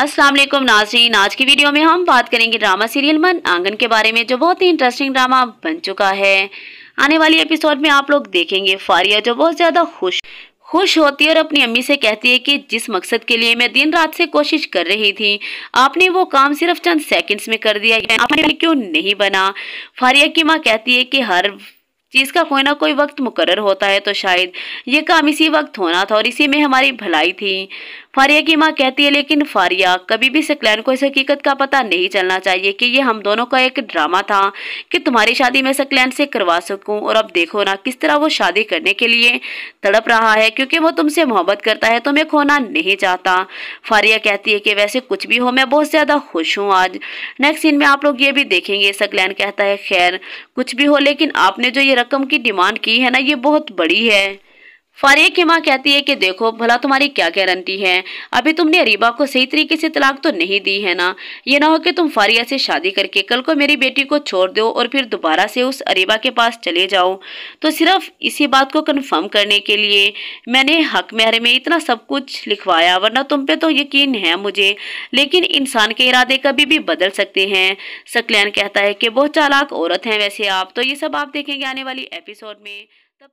अस्सलाम वालेकुम नाजरीन आज की वीडियो में हम बात करेंगे ड्रामा सीरियल मन आंगन के बारे में जो बहुत ही इंटरेस्टिंग ड्रामा बन चुका है आने वाली एपिसोड में आप लोग देखेंगे फारिया जो बहुत ज़्यादा खुश खुश होती है और अपनी अम्मी से कहती है कि जिस मकसद के लिए मैं दिन रात से कोशिश कर रही थी आपने वो काम सिर्फ चंद सेकंड्स में कर दिया आपने क्यों नहीं बना फारिया की माँ कहती है कि हर चीज़ का कोई ना कोई वक्त मुकर होता है तो शायद ये काम इसी वक्त होना था और इसी में हमारी भलाई थी फारिया की माँ कहती है लेकिन फारिया कभी भी सकलैन को इस हकीकत का पता नहीं चलना चाहिए कि ये हम दोनों का एक ड्रामा था कि तुम्हारी शादी मैं सकलैन से करवा सकूँ और अब देखो ना किस तरह वो शादी करने के लिए तड़प रहा है क्योंकि वो तुमसे मोहब्बत करता है तो मैं खोना नहीं चाहता फारिया कहती है कि वैसे कुछ भी हो मैं बहुत ज़्यादा खुश हूँ आज नेक्स्ट सीन में आप लोग ये भी देखेंगे सकलैन कहता है खैर कुछ भी हो लेकिन आपने जो ये रकम की डिमांड की है ना ये बहुत बड़ी है फारिया की माँ कहती है कि देखो भला तुम्हारी क्या गारंटी है अभी तुमने अरीबा को सही तरीके से तलाक तो नहीं दी है ना ये ना हो कि तुम फारिया से शादी करके कल को मेरी बेटी को छोड़ दो और फिर दोबारा से उस अरीबा के पास चले जाओ तो सिर्फ इसी बात को कंफर्म करने के लिए मैंने हक मेहर में इतना सब कुछ लिखवाया वरना तुम पे तो यकीन है मुझे लेकिन इंसान के इरादे कभी भी बदल सकते हैं सकलैन कहता है कि बहुत चालाक औरत हैं वैसे आप तो ये सब आप देखेंगे आने वाली एपिसोड में